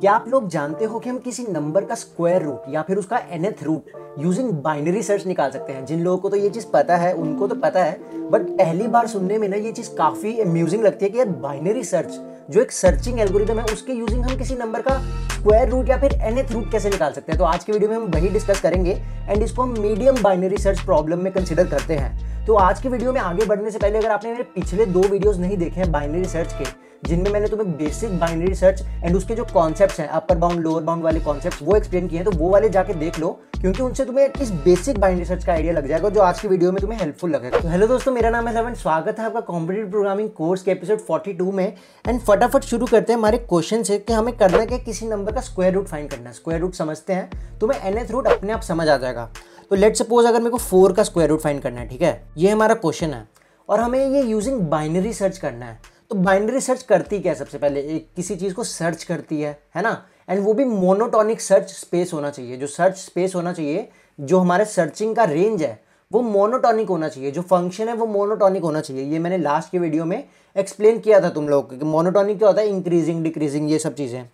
क्या आप लोग जानते हो कि हम किसी नंबर का स्क्वायर रूट या फिर उसका nth root using binary search निकाल सकते हैं जिन लोगों को तो ये चीज़ पता है उनको तो पता है बट पहली बार सुनने में ना ये चीज़ काफ़ी अम्यूजिंग लगती है कि यार बाइनरी सर्च जो एक सर्चिंग एल्गोरिदम है उसके यूजिंग हम किसी नंबर का स्क्वायर रूट या फिर एनथ रूट कैसे निकाल सकते हैं तो आज के वीडियो में हम वही डिस्कस करेंगे एंड इसको हम मीडियम बाइनरी सर्च प्रॉब्लम में कंसिडर करते हैं तो आज के वीडियो में आगे बढ़ने से पहले अगर आपने मेरे पिछले दो वीडियोस नहीं देखे हैं बाइनरी सर्च के जिनमें मैंने तुम्हें बेसिक बाइनरी सर्च एंड उसके जो कॉन्सेप्ट हैं अपर बाउंड लोअर बाउंड वाले कॉन्सेप्ट वो एक्सप्लेन किए हैं तो वो वाले जाके देख लो क्योंकि उनसे तुम्हें इस बेसिक बाइनरी सर्च का आइडिया लग जाएगा जो आज की वीडियो में तुम्हें हेल्पफुल लगेगा तो हेलो दोस्तों मेरा नाम है सेवन स्वागत है आपका कॉम्पिटेटिव प्रोग्रामिंग कोर्स के एपिसोड फोर्टी में एंड फटाफट शुरू करते हैं हमारे क्वेश्चन से कि हमें करना क्या किसी नंबर का स्क्वायर रूट फाइंड करना है स्क्वायर रूट समझते हैं तुम्हें एन एथ रूट अपने आप समझ आ जाएगा तो लेट सपोज अगर मेरे को फोर का स्क्वायर रूट फाइंड करना है ठीक है ये हमारा क्वेश्चन है और हमें ये यूजिंग बाइनरी सर्च करना है तो बाइनरी सर्च करती क्या है सबसे पहले एक किसी चीज़ को सर्च करती है है ना एंड वो भी मोनोटॉनिक सर्च स्पेस होना चाहिए जो सर्च स्पेस होना चाहिए जो हमारे सर्चिंग का रेंज है वो मोनोटॉनिक होना चाहिए जो फंक्शन है वो मोनोटॉनिक होना चाहिए ये मैंने लास्ट के वीडियो में एक्सप्लेन किया था तुम लोगों को कि मोनोटॉनिक क्या होता है इंक्रीजिंग डिक्रीजिंग ये सब चीज़ें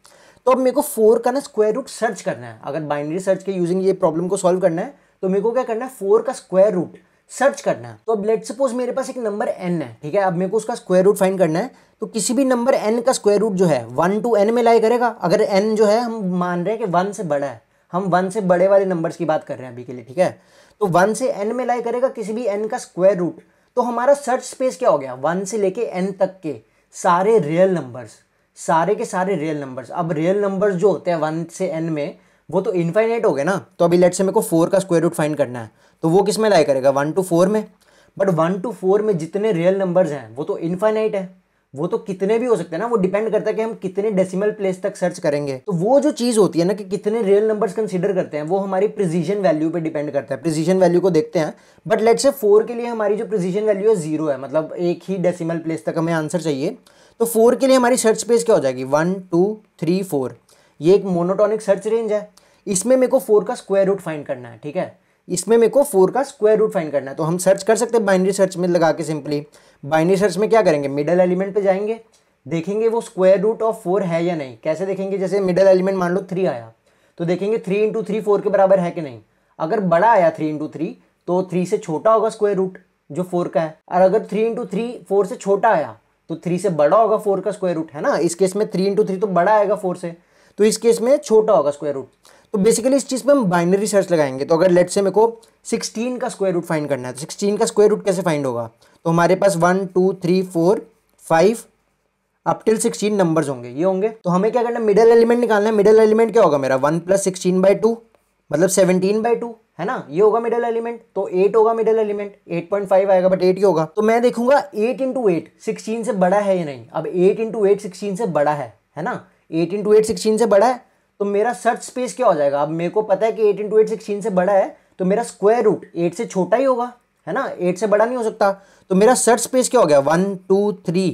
तो अब मेरे को फोर का ना स्क्वायर रूट सर्च करना है अगर बाइनरी सर्च के यूजिंग ये प्रॉब्लम को सॉल्व करना है तो मेरे को क्या करना है फोर का स्क्वायर रूट सर्च करना है तो अब लेट सपोज मेरे पास एक नंबर एन है ठीक है अब मेरे को उसका स्क्वायर रूट फाइंड करना है तो किसी भी नंबर एन का स्क्वायर रूट जो है वन टू एन में लाई करेगा अगर एन जो है हम मान रहे हैं कि वन से बड़ा है हम वन से बड़े वाले नंबर्स की बात कर रहे हैं अभी के लिए ठीक है तो वन से एन में लाई करेगा किसी भी एन का स्क्वायर रूट तो हमारा सर्च स्पेस क्या हो गया वन से लेके एन तक के सारे रियल नंबर्स सारे के सारे रियल नंबर्स अब रियल नंबर्स जो होते हैं वन से एन में वो तो इन्फाइनाइट हो गया ना तो अभी लेट से मेरे को फोर का स्क्वायर रूट फाइंड करना है तो वो किस में लाई करेगा वन टू फोर में बट वन टू फोर में जितने रियल नंबर्स हैं वो तो इन्फाइनाइट है वो तो कितने भी हो सकते हैं ना वो डिपेंड करता है कि हम कितने डेसिमल प्लेस तक सर्च करेंगे तो वो जो चीज़ होती है ना कि कितने रियल नंबर्स कंसिडर करते हैं वो हमारी प्रिसीजन वैल्यू पे डिपेंड करता है प्रिसीजन वैल्यू को देखते हैं बट लेट से फोर के लिए हमारी जो प्रिसीजन वैल्यू है जीरो है मतलब एक ही डेसिमल प्लेस तक हमें आंसर चाहिए तो फोर के लिए हमारी सर्च स्पेस क्या हो जाएगी वन टू थ्री फोर ये एक मोनोटॉनिक सर्च रेंज है इसमें मेरे को फोर का स्क्वायर रूट फाइंड करना है ठीक है इसमें मेरे को फोर का स्क्वायर रूट फाइंड करना है तो हम सर्च कर सकते हैं बाइनरी सर्च में लगा के सिंपली बाइनरी सर्च में क्या करेंगे मिडल एलिमेंट पे जाएंगे देखेंगे वो स्क्वायर रूट ऑफ फोर है या नहीं कैसे देखेंगे जैसे मिडल एलिमेंट मान लो थ्री आया तो देखेंगे थ्री इंटू थ्री फोर के बराबर है कि नहीं अगर बड़ा आया थ्री इंटू थ्री तो थ्री से छोटा होगा स्क्वायर रूट जो फोर का है और अगर थ्री इंटू थ्री फोर से छोटा आया तो थ्री से बड़ा होगा फोर का स्क्वायर रूट है ना इस केस में थ्री इंटू थ्री तो बड़ा आएगा फोर से तो इस केस में छोटा होगा स्क्वायर रूट तो बेसिकली इस चीज़ पे हम बाइनरी सर्च लगाएंगे तो अगर लेट से मेरे को 16 का स्क्वायर रूट फाइंड करना है तो 16 का स्क्वायर रूट कैसे फाइंड होगा तो हमारे पास one two three four five up till sixteen numbers होंगे ये होंगे तो हमें क्या करना है मिडल एलिमेंट निकालना है मिडल एलिमेंट क्या होगा मेरा one plus sixteen by two मतलब सेवनटीन बाई टू है ना ये होगा मिडल एलिमेंट तो एट होगा middle element eight point five आएगा बट एट ही होगा तो मैं देखूंगा एट इंटू एट सिक्सटीन से बड़ा है या नहीं अब एट इंटू एट सिक्सटीन से बड़ा है है ना एटीन टू एट सिक्सटीन से बड़ा है तो मेरा सर्च स्पेस क्या हो जाएगा अब मेरे को पता है कि एटीन टू एट सिक्सटीन से बड़ा है तो मेरा स्क्वायर रूट एट से छोटा ही होगा है ना एट से बड़ा नहीं हो सकता तो मेरा सर्च स्पेस क्या हो गया one two three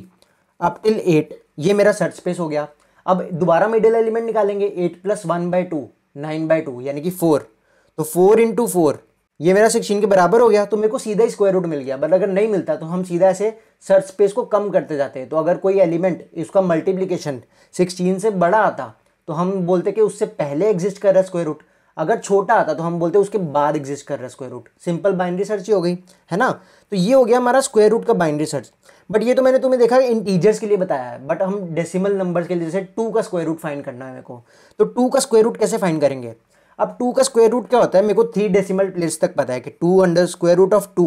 up till eight ये मेरा सर्च स्पेस हो गया अब दोबारा मिडिल एलिमेंट निकालेंगे eight plus one by two nine by two यानी कि फोर तो फोर इंटू फोर ये मेरा सिक्सटीन के बराबर हो गया तो मेरे को सीधा ही स्क्वायर रूट मिल गया बट मतलब अगर नहीं मिलता तो हम सीधा ऐसे सर्च स्पेस को कम करते जाते हैं तो अगर कोई एलिमेंट इसका मल्टीप्लीकेशन सिक्सटीन से बड़ा आता तो हम बोलते कि उससे पहले एग्जिस्ट कर रहा है स्क्वायर रूट अगर छोटा आता तो हम बोलते उसके बाद एग्जिस्ट कर रहा square root simple binary search ही हो गई है ना तो ये हो गया हमारा स्क्वायर रूट का बाइंड्री सर्च बट ये तो मैंने तुम्हें देखा इन टीजर्स के लिए बताया है बट हम डेसिमल नंबर्स के लिए जैसे टू का स्क्वायर रूट फाइंड करना है मेरे को तो टू का स्क्वायर रूट कैसे फाइंड करेंगे अब टू का स्क्वायर रूट क्या होता है मेरे को थ्री डेसिमल प्लेस तक पता है कि two under square root of two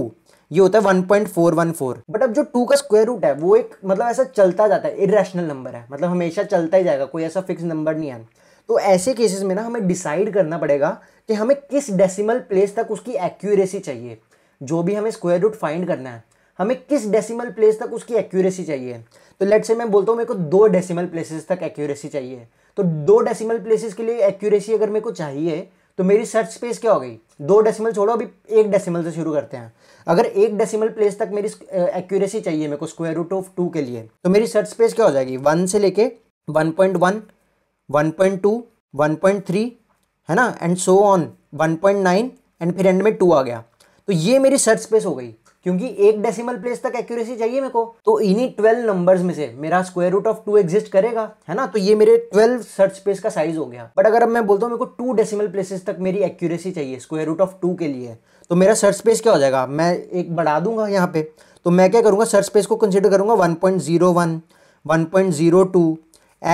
ये होता है 1.414 बट अब जो टू का स्क्वायर रूट है वो एक मतलब ऐसा चलता जाता है इरेशनल नंबर है मतलब हमेशा चलता ही जाएगा कोई ऐसा फिक्स नंबर नहीं है तो ऐसे केसेस में ना हमें डिसाइड करना पड़ेगा कि हमें किस डेसिमल प्लेस तक उसकी एक्यूरेसी चाहिए जो भी हमें स्क्वायर रूट फाइंड करना है हमें किस डेसिमल प्लेस तक उसकी एक्यूरेसी चाहिए तो लेट से मैं बोलता हूँ मेरे को दो डेसिमल प्लेसेस तक एक्यूरेसी चाहिए तो दो डेसिमल प्लेसेस के लिए एक्यूरेसी अगर मेरे को चाहिए तो मेरी सर्च स्पेस क्या हो गई दो डेसिमल छोड़ो अभी एक डेसिमल से शुरू करते हैं अगर एक डेसिमल प्लेस तक मेरी एक्यूरेसी चाहिए मेरे को स्क्वायर रूट ऑफ टू के लिए तो मेरी सर्च स्पेस क्या हो जाएगी वन से लेके one point one one point two one point three है ना and so on one point nine and फिर एंड में टू आ गया तो ये मेरी सर्च स्पेस हो गई क्योंकि एक डेसिमल प्लेस तक एक्यूरेसी चाहिए मेरे को तो इन्हीं ट्वेल्व नंबर्स में से मेरा square root of two exist करेगा है ना तो ये मेरे ट्वेल्व सर्च स्पेस का साइज हो गया बट अगर अब मैं बोलता हूँ मेरे को टू डेसिमल प्लेसेस तक मेरी एक्यूरेसी चाहिए स्क्वायर रूट ऑफ टू के लिए तो मेरा सर्च स्पेस क्या हो जाएगा मैं एक बढ़ा दूंगा यहाँ पे तो मैं क्या करूँगा सर्च स्पेस को कंसिडर करूंगा one point zero one one point zero two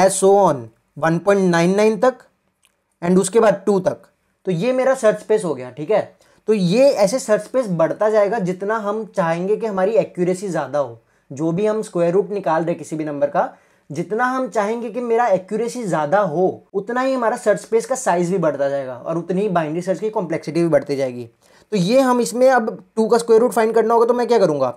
as so on one point nine nine तक एंड उसके बाद टू तक तो ये मेरा सर्च स्पेस हो गया ठीक है तो ये ऐसे सर्च स्पेस बढ़ता जाएगा जितना हम चाहेंगे कि हमारी एक्यूरेसी ज़्यादा हो जो भी हम स्क्वायर रूट निकाल रहे किसी भी नंबर का जितना हम चाहेंगे कि मेरा एक्यूरेसी ज़्यादा हो उतना ही हमारा सर्च स्पेस का साइज़ भी बढ़ता जाएगा और उतनी ही बाइंड्री सर्च की कॉम्प्लेक्सिटी भी बढ़ती जाएगी तो ये हम इसमें अब टू का स्क्वायर रूट फाइंड करना होगा तो मैं क्या करूँगा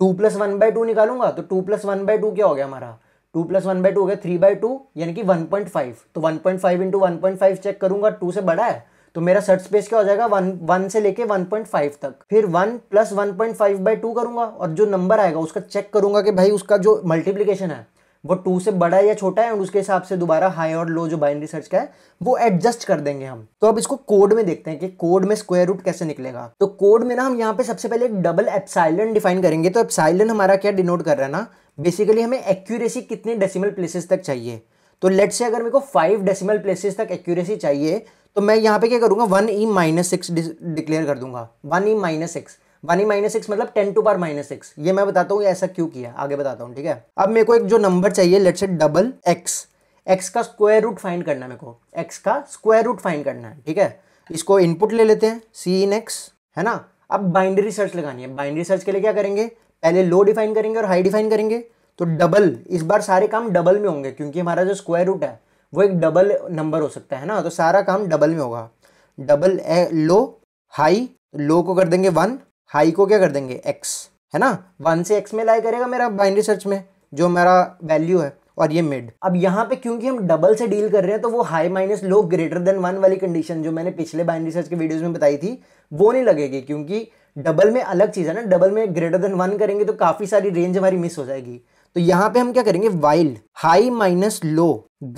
two plus one by two निकालूंगा तो two plus one by two क्या हो गया हमारा two plus one by two हो गया थ्री बाई टू यानी कि वन पॉइंट फाइव तो one point five into one point five check करूंगा टू से बड़ा है तो मेरा सर्च स्पेस क्या हो जाएगा वन वन से लेके वन पॉइंट फाइव तक फिर one plus one point five by two करूंगा और जो नंबर आएगा उसका चेक करूंगा कि भाई उसका जो मल्टीप्लीकेशन है वो टू से बड़ा या छोटा है और उसके हिसाब से दोबारा हाई और लो जो बाइनरी सर्च का है वो एडजस्ट कर देंगे हम तो अब इसको कोड में देखते हैं कि कोड में स्क्वायर रूट कैसे निकलेगा तो कोड में ना हम यहाँ पे सबसे पहले एक डबल एप्साइलन डिफाइन करेंगे तो एप्साइलन हमारा क्या डिनोट कर रहा है ना बेसिकली हमें एक्यूरेसी कितने डेसिमल प्लेसेस तक चाहिए तो लेट से अगर मेरे को फाइव डेसिमल प्लेसेस तक एक्यूरेसी चाहिए तो मैं यहाँ पे क्या करूँगा one e minus six declare कर दूंगा one e minus six one e minus six मतलब टेन टू पार माइनस सिक्स ये मैं बताता हूँ ऐसा क्यों किया आगे बताता हूँ ठीक है अब मेरे को एक जो नंबर चाहिए let's at double X X का स्क्वायर रूट फाइंड करना है मेरे को एक्स का स्क्वायर रूट फाइंड करना है ठीक है इसको इनपुट ले लेते हैं सी इन एक्स है ना अब बाइंडरी सर्च लगानी है बाइंडरी सर्च के लिए क्या करेंगे पहले लो डिफाइन करेंगे और हाई डिफाइन करेंगे तो डबल इस बार सारे काम डबल में होंगे क्योंकि हमारा जो स्क्वायर रूट है वो एक डबल नंबर हो सकता है ना तो सारा काम डबल में होगा double A low high low को कर देंगे वन हाई को क्या कर देंगे एक्स है ना वन से एक्स में लाई करेगा मेरा बाइनरी सर्च में जो मेरा वैल्यू है और ये मिड अब यहाँ पे क्योंकि हम डबल से डील कर रहे हैं तो वो high minus low greater than one वाली कंडीशन जो मैंने पिछले बाइनरी सर्च के वीडियोज में बताई थी वो नहीं लगेगी क्योंकि डबल में अलग चीज़ है ना डबल में ग्रेटर देन वन करेंगे तो काफ़ी सारी रेंज हमारी मिस हो जाएगी तो यहाँ पे हम क्या करेंगे while high minus low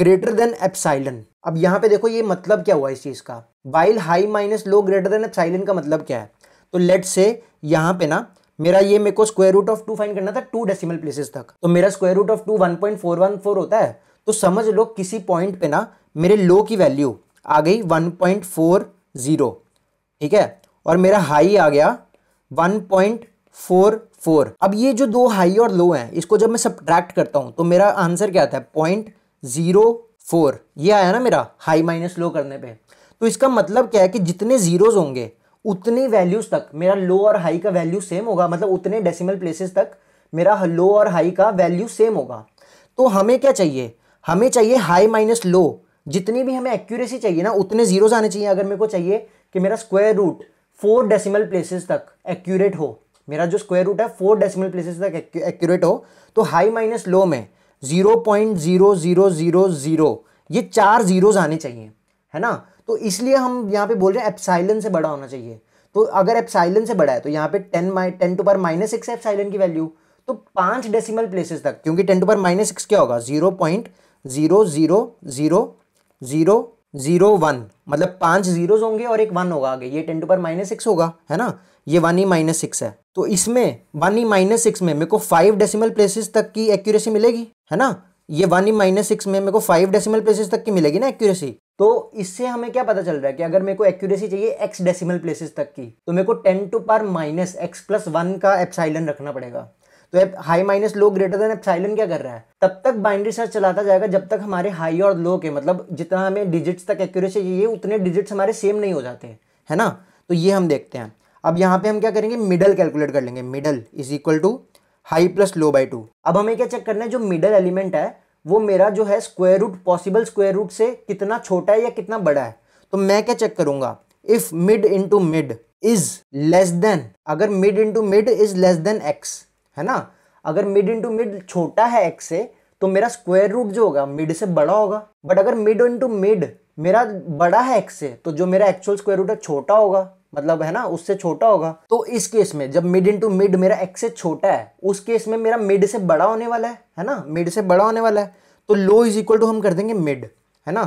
greater than epsilon अब यहाँ पे देखो ये मतलब क्या हुआ इस चीज़ का while high minus low greater than epsilon का मतलब क्या है तो लेट से यहाँ पे ना मेरा ये मेरे को square root of two find करना था टू डेसिमल प्लेसेस तक तो मेरा square root of two one point four one four होता है तो समझ लो किसी पॉइंट पे ना मेरे लो की वैल्यू आ गई वन पॉइंट फोर जीरो ठीक है और मेरा हाई आ गया वन पॉइंट फोर फोर अब ये जो दो हाई और लो हैं इसको जब मैं सब्ट्रैक्ट करता हूँ तो मेरा आंसर क्या आता है पॉइंट ज़ीरो फोर ये आया ना मेरा हाई माइनस लो करने पे तो इसका मतलब क्या है कि जितने ज़ीरोज़ होंगे उतनी वैल्यूज़ तक मेरा लो और हाई का वैल्यू सेम होगा मतलब उतने डेसिमल प्लेसेस तक मेरा लो और हाई का वैल्यू सेम होगा तो हमें क्या चाहिए हमें चाहिए हाई माइनस लो जितनी भी हमें एक्यूरेसी चाहिए ना उतने ज़ीरोज़ आने चाहिए अगर मेरे को चाहिए कि मेरा square root four decimal places तक एक्यूरेट हो मेरा जो स्क्वायर रूट है फोर डेसिमल प्लेसेस तक एक्यूरेट हो तो हाई माइनस लो में zero point zero zero zero zero ये चार ज़ीरोज़ आने चाहिए है ना तो इसलिए हम यहाँ पे बोल रहे हैं एप्साइलन से बड़ा होना चाहिए तो अगर एप्साइलन से बड़ा है तो यहाँ पे टेन माइ टेन टू पर माइनस सिक्स एप्साइलन की वैल्यू तो पांच डेसिमल प्लेसेस तक क्योंकि टेन टू पर माइनस सिक्स क्या होगा zero point zero zero zero zero zero one मतलब पांच जीरोज होंगे और एक वन होगा आगे ये टेन टू पर माइनस सिक्स होगा है ना ये वन ही माइनस सिक्स है तो इसमें वन ही माइनस सिक्स में मेरे को फाइव डेसिमल प्लेसेस तक की एक्यूरेसी मिलेगी है ना ये वन ही माइनस सिक्स में मेरे को फाइव डेसिमल प्लेसेस तक की मिलेगी ना एक्यूरेसी तो इससे हमें क्या पता चल रहा है कि अगर मेरे को एक्यूरेसी चाहिए एक्स डेसिमल प्लेसेस तक की तो मेरे को टेन टू पर माइनस एक्स प्लस वन का एप्साइलन रखना पड़ेगा तो high minus low greater than epsilon क्या कर रहा है तब तक बाइंड्री सर्च चलाता जाएगा जब तक हमारे हाई और लो के मतलब जितना हमें डिजिट्स तक एक्यूरेसी चाहिए उतने डिजिट्स हमारे सेम नहीं हो जाते है ना तो ये हम देखते हैं अब यहाँ पे हम क्या करेंगे मिडल कैलकुलेट कर लेंगे middle is equal to high plus low by two अब हमें क्या चेक करना है जो मिडल एलिमेंट है वो मेरा जो है square root possible square root से कितना छोटा है या कितना बड़ा है तो मैं क्या चेक करूंगा if mid into mid is less than अगर mid into mid is less than X है ना अगर मिड इंटू मिड छोटा है एक्स से तो मेरा स्क्वायर रूट जो होगा मिड से बड़ा होगा बट अगर मिड इंटू मिड मेरा बड़ा है एक्स से तो जो मेरा एक्चुअल स्क्वायर रूट है छोटा होगा मतलब है ना उससे छोटा होगा तो इस केस में जब मिड इंटू मिड मेरा एक्स से छोटा है उस केस में मेरा मिड से बड़ा होने वाला है है ना मिड से बड़ा होने वाला है तो लो इज इक्वल टू हम कर देंगे मिड है ना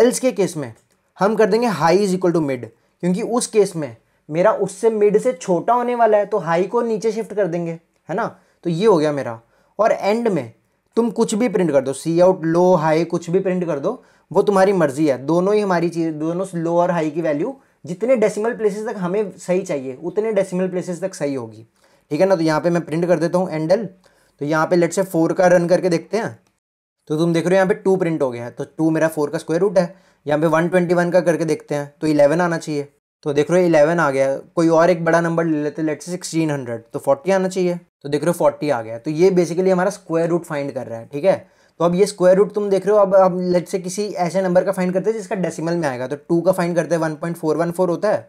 एल्स के केस में हम कर देंगे high is equal to mid क्योंकि उस केस में मेरा उससे मिड से छोटा होने वाला है तो हाई को नीचे शिफ्ट कर देंगे है ना तो ये हो गया मेरा और एंड में तुम कुछ भी प्रिंट कर दो सी आउट लो हाई कुछ भी प्रिंट कर दो वो तुम्हारी मर्जी है दोनों ही हमारी चीज़ दोनों लो और हाई की वैल्यू जितने डेसिमल प्लेसेस तक हमें सही चाहिए उतने डेसिमल प्लेसेस तक सही होगी ठीक है ना तो यहाँ पे मैं प्रिंट कर देता हूँ एंडल तो यहाँ पे लेट से फोर का रन करके देखते हैं तो तुम देख रहे हो यहाँ पे टू प्रिंट हो गया है तो टू मेरा फोर का स्क्वायर रूट है यहाँ पे वन ट्वेंटी वन का करके देखते हैं तो इलेवन आना चाहिए तो देख रहे हो इलेवन आ गया कोई और एक बड़ा नंबर ले लेते लेट्स सिक्सटीन हंड्रेड तो फोर्टी आना चाहिए तो देख रहे हो फोर्टी आ गया तो ये बेसिकली हमारा स्क्वायर रूट फाइंड कर रहा है ठीक है तो अब ये स्क्वायर रूट तुम देख रहे हो अब अब लेट से किसी ऐसे नंबर का फाइंड करते हैं जिसका डेसिमल में आएगा तो टू का फाइंड करते हैं one point four one four होता है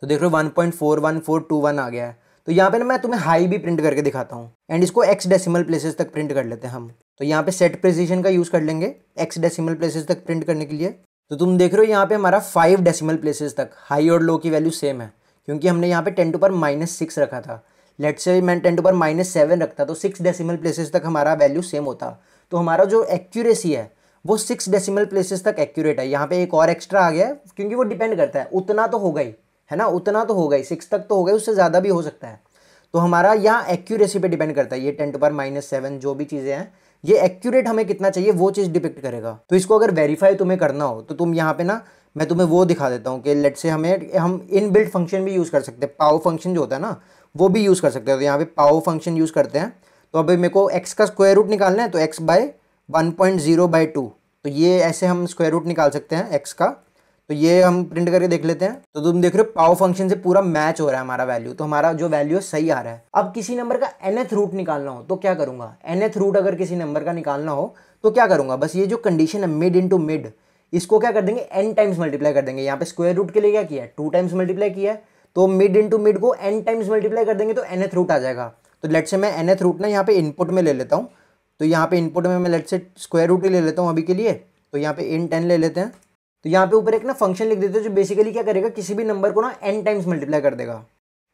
तो देख रहे हो one point four one four two one आ गया है तो यहाँ पे ना मैं तुम्हें हाई भी प्रिंट करके दिखाता हूँ एंड इसको एक्स डेसिमल प्लेसेस तक प्रिंट कर लेते हैं हम तो यहाँ पे सेट प्रिसीजन का यूज़ कर लेंगे एक्स डेसिमल प्लेसेस तक प्रिंट करने के लिए तो तुम देख रहे हो यहाँ पे हमारा फाइव डेसिमल प्लेसेस तक हाई और लो की वैल्यू सेम है क्योंकि हमने यहाँ पे टेन टू पर माइनस सिक्स रखा था लेट से मैं टेन टू पर माइनस सेवन रखता तो सिक्स डेसिमल प्लेसेस तक हमारा वैल्यू सेम होता तो हमारा जो एक्यूरेसी है वो सिक्स डेसिमल प्लेसेस तक एक्यूरेट है यहाँ पे एक और एक्स्ट्रा आ गया क्योंकि वो डिपेंड करता है उतना तो होगा ही है ना उतना तो होगा ही सिक्स तक तो होगा ही उससे ज़्यादा भी हो सकता है तो हमारा यहाँ एक्यूरेसी पे डिपेंड करता है ये टेन टू पर माइनस सेवन जो भी चीज़ें हैं ये एक्यूरेट हमें कितना चाहिए वो चीज़ डिपिक्ट करेगा तो इसको अगर वेरीफाई तुम्हें करना हो तो तुम यहाँ पे ना मैं तुम्हें वो दिखा देता हूँ कि लेट से हमें हम इन बिल्ट फंक्शन भी यूज़ कर सकते हैं पाओ फंक्शन जो होता है ना वो भी यूज़ कर सकते हैं तो यहाँ पे पाओ फंक्शन यूज़ करते हैं तो अभी मेरे को एक्स का स्क्वायर रूट निकालना है तो X by one point zero by two तो ये ऐसे हम स्क्वायर रूट निकाल सकते हैं एक्स का तो ये हम प्रिंट करके देख लेते हैं तो तुम देख रहे हो पाओ फंक्शन से पूरा मैच हो रहा है हमारा वैल्यू तो हमारा जो वैल्यू है सही आ रहा है अब किसी नंबर का एनएथ रूट निकालना हो तो क्या करूंगा एनएथ रूट अगर किसी नंबर का निकालना हो तो क्या करूंगा बस ये जो कंडीशन है मिड टू मिड इसको क्या कर देंगे एन टाइम्स मल्टीप्लाई कर देंगे यहाँ पे स्क्वायर रूट के लिए क्या किया है टू टाइम्स मल्टीप्लाई किया है तो मिड इंटू मिड को एन टाइम्स मल्टीप्लाई कर देंगे तो एन एथ रूट आ जाएगा तो लेट से मैं एन एथ रूट ना यहाँ पे इनपुट में ले लेता हूँ तो यहाँ पे इनपुट में मैं लेट से स्क्वायर रूट ही ले लेता हूँ अभी के लिए तो यहाँ पे इन टेन ले लेते हैं तो यहाँ पे ऊपर एक ना फंक्शन लिख देते हो जो बेसिकली क्या करेगा किसी भी नंबर को ना एन टाइम्स मल्टीप्लाई कर देगा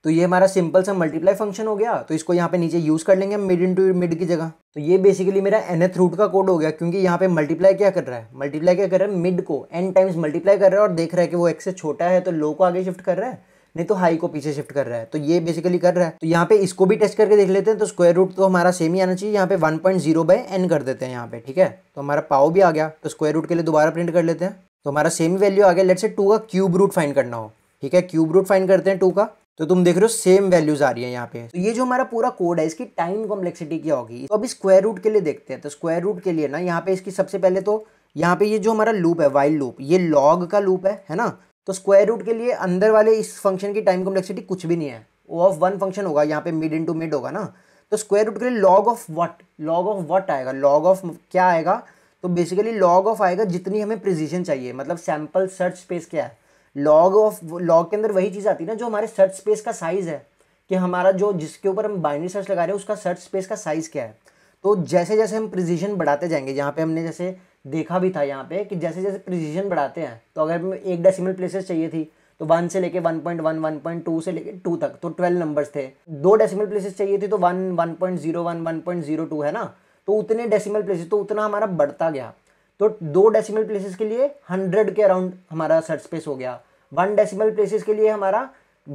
तो ये हमारा सिंपल सा मल्टीप्लाई फंक्शन हो गया तो इसको यहाँ पे नीचे यूज़ कर लेंगे मिड इन टू मिड की जगह तो ये बेसिकली मेरा एथ रूट का कोड हो गया क्योंकि यहाँ पे मल्टीप्लाई क्या कर रहा है मल्टीप्लाई क्या कर रहा है मिड को एन टाइम्स मल्टीप्लाई कर रहा है और देख रहा है कि वो एक्स से छोटा है तो लो को आगे शिफ्ट कर रहा है नहीं तो हाई को पीछे शिफ्ट कर रहा है तो ये बेसिकली कर रहा है तो यहाँ पे इसको भी टेस्ट करके देख लेते हैं तो स्क्वायर रूट तो हमारा सेम ही आना चाहिए यहाँ पे 1.0 पॉइंट जीरो बाई एन कर देते हैं यहाँ पे ठीक है तो हमारा पाओ भी आ गया तो स्क्वायर रूट के लिए दोबारा प्रिंट कर लेते हैं तो हमारा सेम वैल्यू आ गया लेट से टू का क्यूब रूट फाइंड करना हो ठीक है क्यूब रूट फाइंड करते हैं टू का तो तुम देख रहे हो सेम वैल्यूज आ रही है यहाँ पे तो ये जो हमारा पूरा कोड है इसकी टाइम कॉम्प्लेक्सिटी क्या होगी तो अब स्क्वायर रूट के लिए देखते हैं तो स्क्वायर रूट के लिए ना यहाँ पे इसकी सबसे पहले तो यहाँ पे ये जो हमारा लूप है वाइल्ड लूप ये लॉग का लूप है है ना तो स्क्वायर रूट के लिए अंदर वाले इस फंक्शन की टाइम कॉम्प्लेक्सिटी कुछ भी नहीं है वो ऑफ वन फंक्शन होगा यहाँ पे मिड इन टू मिड होगा ना तो स्क्वायर रूट के लिए log of what log of what आएगा लॉग ऑफ क्या आएगा तो बेसिकली लॉग ऑफ आएगा जितनी हमें प्रिजीजन चाहिए मतलब सैम्पल सर्च स्पेस क्या है लॉग ऑफ लॉग के अंदर वही चीज़ आती है ना जो हमारे सर्च स्पेस का साइज़ है कि हमारा जो जिसके ऊपर हम बाइनरी सर्च लगा रहे हैं उसका सर्च स्पेस का साइज़ क्या है तो जैसे जैसे हम प्रिजीजन बढ़ाते जाएंगे यहाँ पे हमने जैसे देखा भी था यहाँ पे कि जैसे जैसे प्रिजीजन बढ़ाते हैं तो अगर हमें एक डेसिमल प्लेसेस चाहिए थी तो वन से लेके one point one one point two से लेके टू तक तो ट्वेल्व नंबर्स थे दो डेसिमल प्लेसेस चाहिए थी तो one one point zero one one point zero two है ना तो उतने डेसिमल प्लेसेस तो उतना हमारा बढ़ता गया तो दो डेसिमल प्लेसेस के लिए हंड्रेड के अराउंड हमारा सर्च स्पेस हो गया वन डेसिमल प्लेसेस के लिए हमारा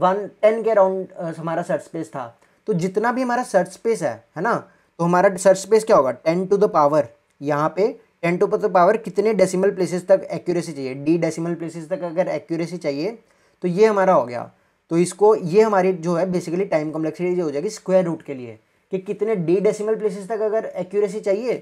वन टेन के अराउंड हमारा सर्च स्पेस था तो जितना भी हमारा सर्च स्पेस है है ना तो हमारा सर्च स्पेस क्या होगा टेन टू द पावर यहाँ पे टेन टू द पावर कितने डेसिमल प्लेसेस तक एक्यूरेसी चाहिए डी डेसिमल प्लेसेस तक अगर एक्यूरेसी चाहिए तो ये हमारा हो गया तो इसको ये हमारी जो है बेसिकली टाइम कम्प्लेक्सिटी जो हो जाएगी स्क्वायर रूट के लिए कि कितने डी डेसिमल प्लेसेस तक अगर एक्यूरेसी चाहिए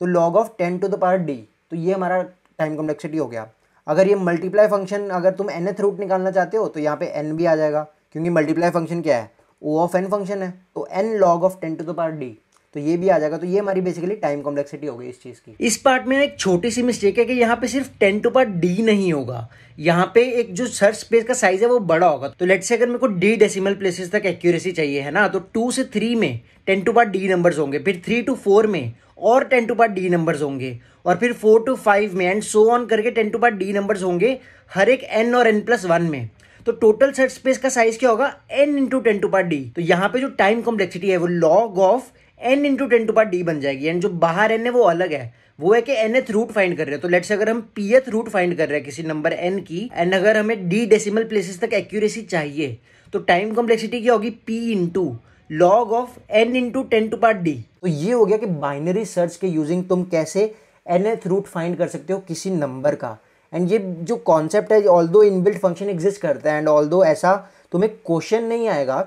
तो log of ten to the power d तो ये हमारा टाइम कम्प्लेक्सिटी हो गया अगर ये मल्टीप्लाई फंक्शन अगर तुम एन एथ रूट निकालना चाहते हो तो यहाँ पे एन भी आ जाएगा क्योंकि मल्टीप्लाई फंक्शन क्या है ओ ऑफ एन फंक्शन है तो n log of ten to the power d तो ये भी आ जाएगा तो ये हमारी बेसिकली टाइम कॉम्प्लेक्सिटी होगी इस चीज़ की इस पार्ट में एक छोटी सी मिस्टेक है कि यहाँ पे सिर्फ टेन टू पार्ट डी नहीं होगा यहाँ पे एक जो सर्च स्पेस का साइज है वो बड़ा होगा तो लेट से अगर मेरे को डी डेसिमल प्लेसेस तक एक्यूरेसी चाहिए है ना तो टू से थ्री में ten to power d number होंगे फिर थ्री टू फोर में और ten to power d number होंगे और फिर फोर टू फाइव में एंड सो ऑन करके ten to power d number होंगे हर एक एन और एन प्लस वन में तो टोटल सर्च स्पेस का साइज क्या होगा n into ten to power d तो यहाँ पे जो टाइम कॉम्प्लेक्सिटी है वो log of n into ten to power d बन जाएगी एंड जो बाहर एन है वो अलग है वो है कि एन एथ रूट फाइंड कर रहे हैं तो लेट्स अगर हम पी एथ रूट फाइंड कर रहे हैं किसी नंबर एन की एंड अगर हमें डी डेसिमल प्लेसेस तक एक्यूरेसी चाहिए तो टाइम कॉम्प्लेक्सिटी क्या होगी p into log of n into ten to power d तो ये हो गया कि बाइनरी सर्च के यूजिंग तुम कैसे एन एथ रूट फाइंड कर सकते हो किसी नंबर का एंड ये जो कॉन्सेप्ट है ऑल दो इनबिल्ट फंक्शन एग्जिस्ट करता है एंड ऑल दो ऐसा तुम्हें क्वेश्चन नहीं आएगा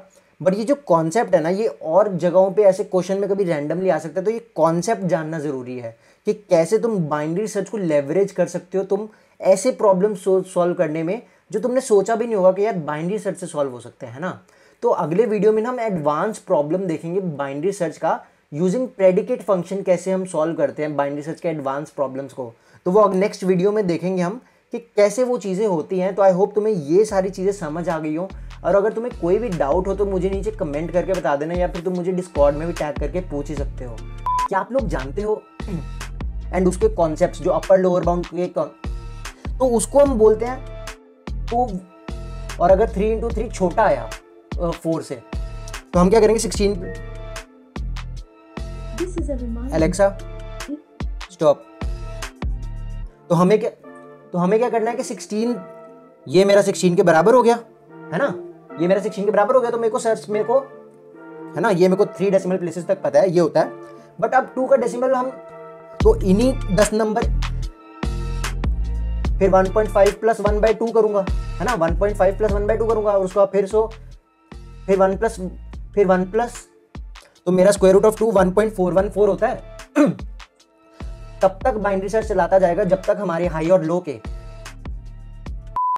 बट ये जो कॉन्सेप्ट है ना ये और जगहों पे ऐसे क्वेश्चन में कभी रैंडमली आ सकता है तो ये कॉन्सेप्ट जानना ज़रूरी है कि कैसे तुम बाइंड्री सर्च को लेवरेज कर सकते हो तुम ऐसे प्रॉब्लम सॉल्व करने में जो तुमने सोचा भी नहीं होगा कि यार बाइंड्री सर्च से सॉल्व हो सकते हैं ना तो अगले वीडियो में हम एडवांस प्रॉब्लम देखेंगे बाइंड्री सर्च का यूजिंग प्रेडिकेट फंक्शन कैसे हम सॉल्व करते हैं बाइंड्री सर्च के एडवांस प्रॉब्लम्स को तो वो नेक्स्ट वीडियो में देखेंगे हम कि कैसे वो चीज़ें होती हैं तो आई होप तुम्हें ये सारी चीज़ें समझ आ गई हों और अगर तुम्हें कोई भी डाउट हो तो मुझे नीचे कमेंट करके बता देना या फिर तुम मुझे डिस्कॉर्ड में भी टैग करके पूछ ही सकते हो क्या आप लोग जानते हो एंड उसके कॉन्सेप्ट जो अपर लोअर बाउंड के तो उसको हम बोलते हैं तो और अगर थ्री इंटू थ्री छोटा आया फोर से तो हम क्या करेंगे सिक्सटीन एलेक्सा स्टॉप तो हमें क्या तो हमें क्या करना है कि सिक्सटीन ये मेरा सिक्सटीन के बराबर हो गया है ना ये मेरा सिक्सटीन के बराबर हो गया तो मेरे को सर मेरे को है ना ये मेरे को थ्री डेसिमल प्लेसेस तक पता है ये होता है बट अब टू का डेसिमल हम तो इन्हीं दस नंबर फिर 1.5 point five plus one by two करूंगा है ना 1.5 point five plus one by two करूंगा और उसको फिर सो फिर वन प्लस फिर वन प्लस तो मेरा square root of two one point four one four होता है तब तक बाइंड्री सर्च चलाता जाएगा जब तक हमारे हाई और लो के